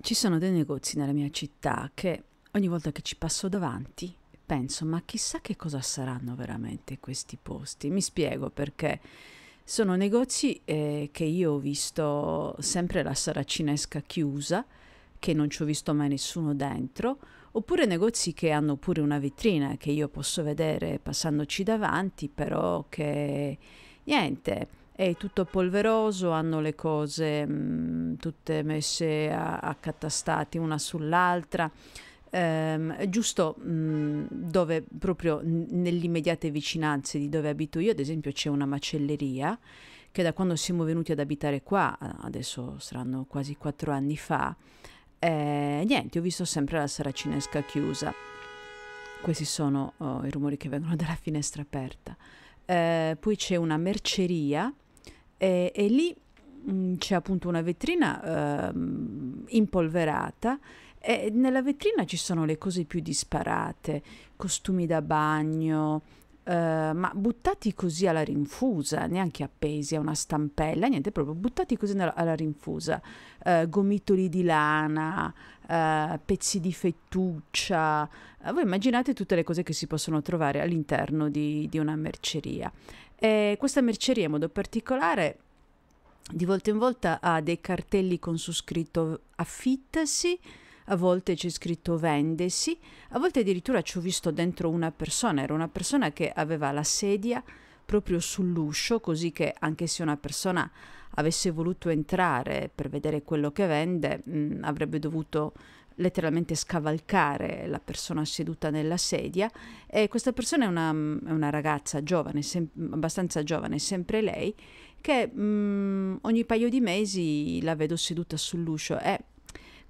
Ci sono dei negozi nella mia città che ogni volta che ci passo davanti penso ma chissà che cosa saranno veramente questi posti. Mi spiego perché sono negozi eh, che io ho visto sempre la saracinesca chiusa, che non ci ho visto mai nessuno dentro, oppure negozi che hanno pure una vetrina che io posso vedere passandoci davanti, però che niente è tutto polveroso, hanno le cose mh, mm, tutte messe a, a una sull'altra. Um, giusto um, dove proprio nelle immediate vicinanze di dove abito io, ad esempio, c'è una macelleria che da quando siamo venuti ad abitare qua, adesso saranno quasi quattro anni fa, eh, niente, ho visto sempre la saracinesca chiusa. Questi sono oh, i rumori che vengono dalla finestra aperta. Eh, poi c'è una merceria e, e lì mh, mm, c'è appunto una vetrina eh, impolverata e nella vetrina ci sono le cose più disparate, costumi da bagno, eh, ma buttati così alla rinfusa, neanche appesi a una stampella, niente, proprio buttati così alla rinfusa, uh, gomitoli di lana, uh, pezzi di fettuccia, voi immaginate tutte le cose che si possono trovare all'interno di, di una merceria. E questa merceria in modo particolare di volta in volta ha dei cartelli con su scritto affittasi, a volte c'è scritto vendesi, a volte addirittura ci ho visto dentro una persona, era una persona che aveva la sedia proprio sull'uscio, così che anche se una persona avesse voluto entrare per vedere quello che vende, mh, mm, avrebbe dovuto letteralmente scavalcare la persona seduta nella sedia e questa persona è una, è una ragazza giovane, sem- abbastanza giovane, sempre lei, che mh, mm, ogni paio di mesi la vedo seduta sull'uscio e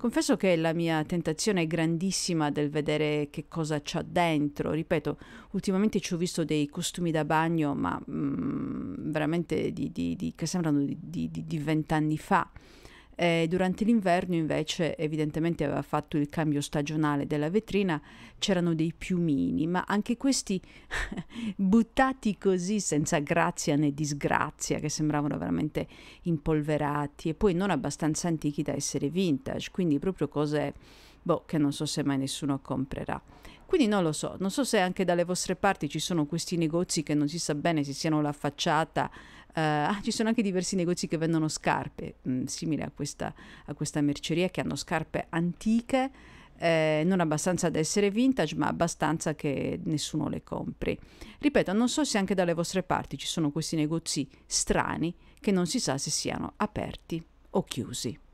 Confesso che la mia tentazione è grandissima del vedere che cosa c'ha dentro. Ripeto, ultimamente ci ho visto dei costumi da bagno, ma mm, veramente di, di, di, che sembrano di vent'anni fa. Eh, durante l'inverno invece evidentemente aveva fatto il cambio stagionale della vetrina, c'erano dei piumini, ma anche questi buttati così senza grazia né disgrazia, che sembravano veramente impolverati e poi non abbastanza antichi da essere vintage, quindi proprio cose boh, che non so se mai nessuno comprerà. Quindi non lo so, non so se anche dalle vostre parti ci sono questi negozi che non si sa bene se siano la facciata eh, ah, ci sono anche diversi negozi che vendono scarpe, mh, mm, simile a questa, a questa merceria, che hanno scarpe antiche, eh, non abbastanza da essere vintage, ma abbastanza che nessuno le compri. Ripeto, non so se anche dalle vostre parti ci sono questi negozi strani che non si sa se siano aperti o chiusi.